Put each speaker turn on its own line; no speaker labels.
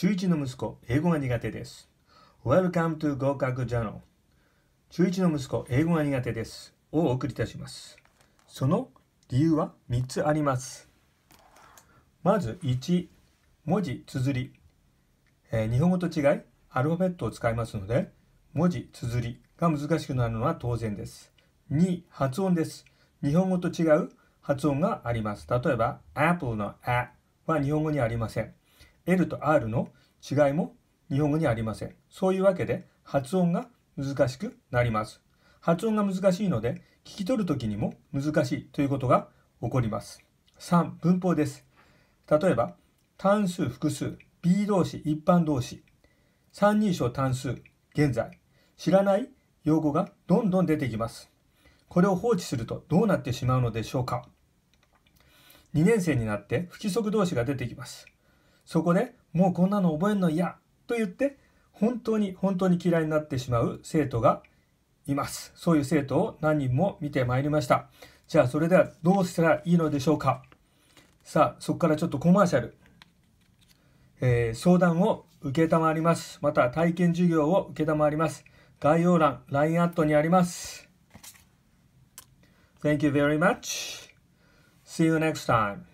中1の息子、英語が苦手です。Welcome to 合格 Journal 中1の息子、英語が苦手です。をお送りいたします。その理由は3つあります。まず1、文字、綴り。えー、日本語と違い、アルファベットを使いますので、文字、綴りが難しくなるのは当然です。2、発音です。日本語と違う発音があります。例えば、apple の a は日本語にありません。L と R の違いも日本語にありません。そういうわけで発音が難しくなります。発音が難しいので聞き取る時にも難しいということが起こります。3文法です。例えば単数複数 B 動詞一般動詞三人称単数現在知らない用語がどんどん出てきます。これを放置するとどうなってしまうのでしょうか2年生になって不規則動詞が出てきます。そこでもうこんなの覚えるの嫌と言って本当に本当に嫌いになってしまう生徒がいます。そういう生徒を何人も見てまいりました。じゃあそれではどうしたらいいのでしょうか。さあそこからちょっとコマーシャル。えー、相談を受ります。また体験授業を受ります。概要欄、LINE アットにあります。Thank you very much. See you next time.